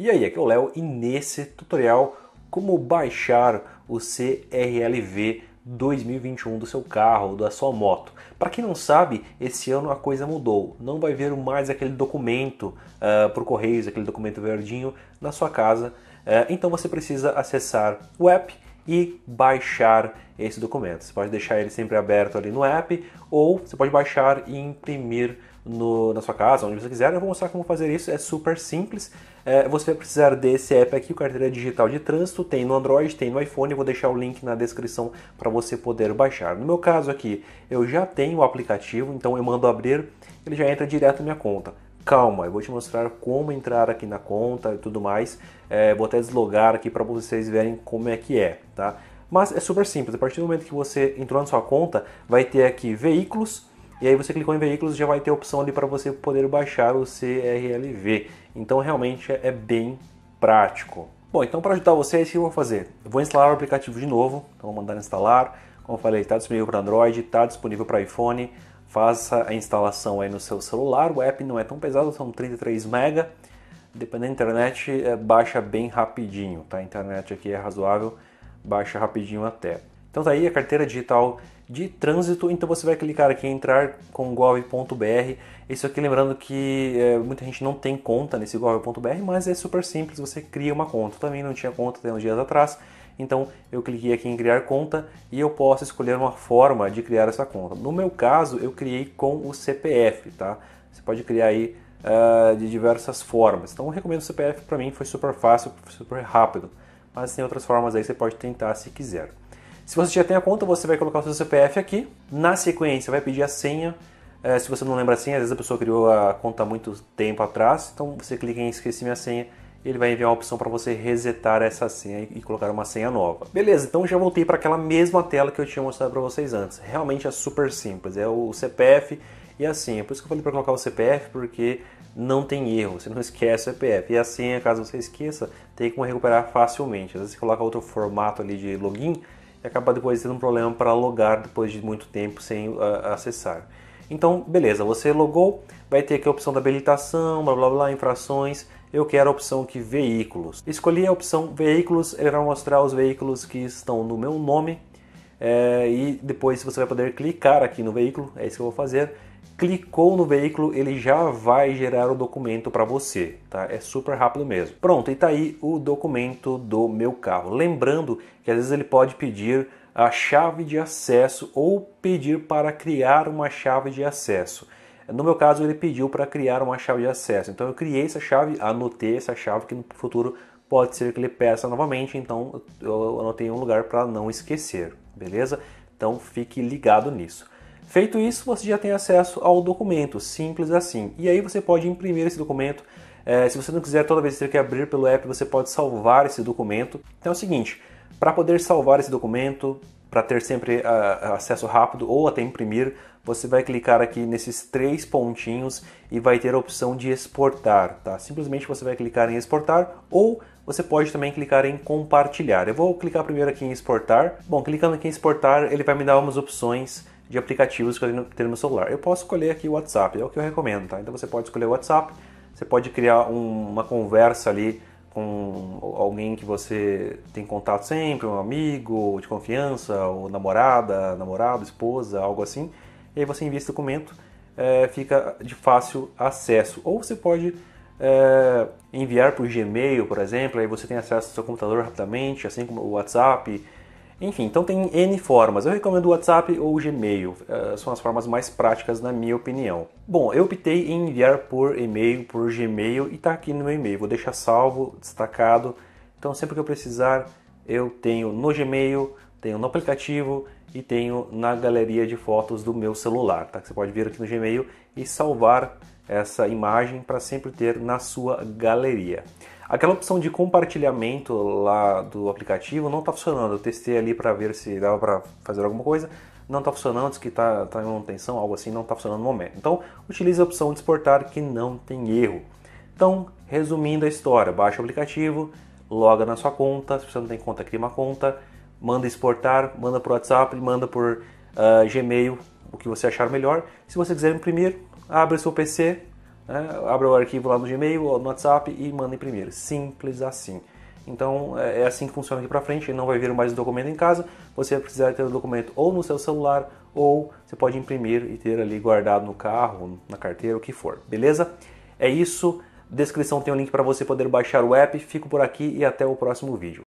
E aí, aqui é o Léo e nesse tutorial como baixar o CRLV 2021 do seu carro, da sua moto. Para quem não sabe, esse ano a coisa mudou. Não vai ver mais aquele documento uh, por correios, aquele documento verdinho na sua casa. Uh, então você precisa acessar o app e baixar esse documento. Você pode deixar ele sempre aberto ali no app ou você pode baixar e imprimir no, na sua casa, onde você quiser. Eu vou mostrar como fazer isso, é super simples é, você vai precisar desse app aqui, o Carteira Digital de Trânsito, tem no Android, tem no iPhone, vou deixar o link na descrição para você poder baixar. No meu caso aqui, eu já tenho o aplicativo, então eu mando abrir, ele já entra direto na minha conta calma, eu vou te mostrar como entrar aqui na conta e tudo mais. É, vou até deslogar aqui para vocês verem como é que é, tá? Mas é super simples, a partir do momento que você entrou na sua conta, vai ter aqui veículos, e aí você clicou em veículos já vai ter a opção ali para você poder baixar o CRLV. Então realmente é bem prático. Bom, então para ajudar vocês, o que eu vou fazer? Eu vou instalar o aplicativo de novo, então vou mandar instalar. Como eu falei, está disponível para Android, está disponível para iPhone. Faça a instalação aí no seu celular. O app não é tão pesado, são 33 mega. Dependendo da internet, é, baixa bem rapidinho, tá? A internet aqui é razoável, baixa rapidinho até. Então tá aí a carteira digital de trânsito, então você vai clicar aqui em entrar com gov.br. Isso aqui lembrando que é, muita gente não tem conta nesse gov.br, mas é super simples, você cria uma conta. Eu também não tinha conta até uns dias atrás, então eu cliquei aqui em criar conta e eu posso escolher uma forma de criar essa conta. No meu caso, eu criei com o CPF, tá? Você pode criar aí uh, de diversas formas. Então eu recomendo o CPF para mim, foi super fácil, super rápido. Mas tem outras formas aí, você pode tentar se quiser. Se você já tem a conta, você vai colocar o seu CPF aqui. Na sequência, vai pedir a senha. É, se você não lembra a senha, às vezes a pessoa criou a conta há muito tempo atrás, então você clica em esqueci minha senha, ele vai enviar uma opção para você resetar essa senha e colocar uma senha nova. Beleza, então já voltei para aquela mesma tela que eu tinha mostrado para vocês antes. Realmente é super simples, é o CPF e a senha. Por isso que eu falei para colocar o CPF, porque não tem erro, você não esquece o CPF. E a senha, caso você esqueça, tem como recuperar facilmente. Às vezes você coloca outro formato ali de login, e acaba depois tendo um problema para logar depois de muito tempo sem uh, acessar. Então, beleza, você logou, vai ter aqui a opção da habilitação, blá blá blá, infrações. Eu quero a opção que veículos. Escolhi a opção veículos, ele vai mostrar os veículos que estão no meu nome é, e depois você vai poder clicar aqui no veículo, é isso que eu vou fazer. Clicou no veículo, ele já vai gerar o documento para você, tá? É super rápido mesmo. Pronto, e tá aí o documento do meu carro. Lembrando que às vezes ele pode pedir a chave de acesso ou pedir para criar uma chave de acesso. No meu caso, ele pediu para criar uma chave de acesso. Então eu criei essa chave, anotei essa chave que no futuro pode ser que ele peça novamente, então eu anotei um lugar para não esquecer beleza? Então fique ligado nisso. Feito isso, você já tem acesso ao documento, simples assim. E aí você pode imprimir esse documento. É, se você não quiser toda vez ter que abrir pelo app, você pode salvar esse documento. Então é o seguinte, para poder salvar esse documento, para ter sempre uh, acesso rápido ou até imprimir, você vai clicar aqui nesses três pontinhos e vai ter a opção de exportar, tá? Simplesmente você vai clicar em exportar ou você pode também clicar em compartilhar. Eu vou clicar primeiro aqui em exportar. Bom, clicando aqui em exportar, ele vai me dar umas opções de aplicativos que eu tenho no celular. Eu posso escolher aqui o WhatsApp, é o que eu recomendo, tá? Então você pode escolher o WhatsApp, você pode criar um, uma conversa ali com alguém que você tem contato sempre, um amigo de confiança, ou namorada, namorado, esposa, algo assim e aí você envia esse documento, é, fica de fácil acesso. Ou você pode é, enviar por Gmail, por exemplo, aí você tem acesso ao seu computador rapidamente, assim como o WhatsApp. Enfim, então tem N formas. Eu recomendo o WhatsApp ou o Gmail, é, são as formas mais práticas na minha opinião. Bom, eu optei em enviar por e-mail, por Gmail e está aqui no meu e-mail. Vou deixar salvo, destacado. Então sempre que eu precisar, eu tenho no Gmail, tenho no aplicativo e tenho na galeria de fotos do meu celular, tá? Você pode vir aqui no Gmail e salvar essa imagem para sempre ter na sua galeria. Aquela opção de compartilhamento lá do aplicativo não está funcionando. Eu testei ali para ver se dava para fazer alguma coisa, não está funcionando, diz que está tá em manutenção, algo assim, não está funcionando no momento. Então, utilize a opção de exportar que não tem erro. Então, resumindo a história, baixa o aplicativo, loga na sua conta, se você não tem conta, cria uma conta, manda exportar, manda por WhatsApp, manda por uh, Gmail, o que você achar melhor. Se você quiser imprimir, abre o seu PC, né, abre o arquivo lá no Gmail ou no WhatsApp e manda imprimir. Simples assim. Então é, é assim que funciona aqui para frente, não vai vir mais o documento em casa, você vai precisar ter o documento ou no seu celular ou você pode imprimir e ter ali guardado no carro, na carteira, o que for, beleza? É isso, descrição tem um link para você poder baixar o app, fico por aqui e até o próximo vídeo.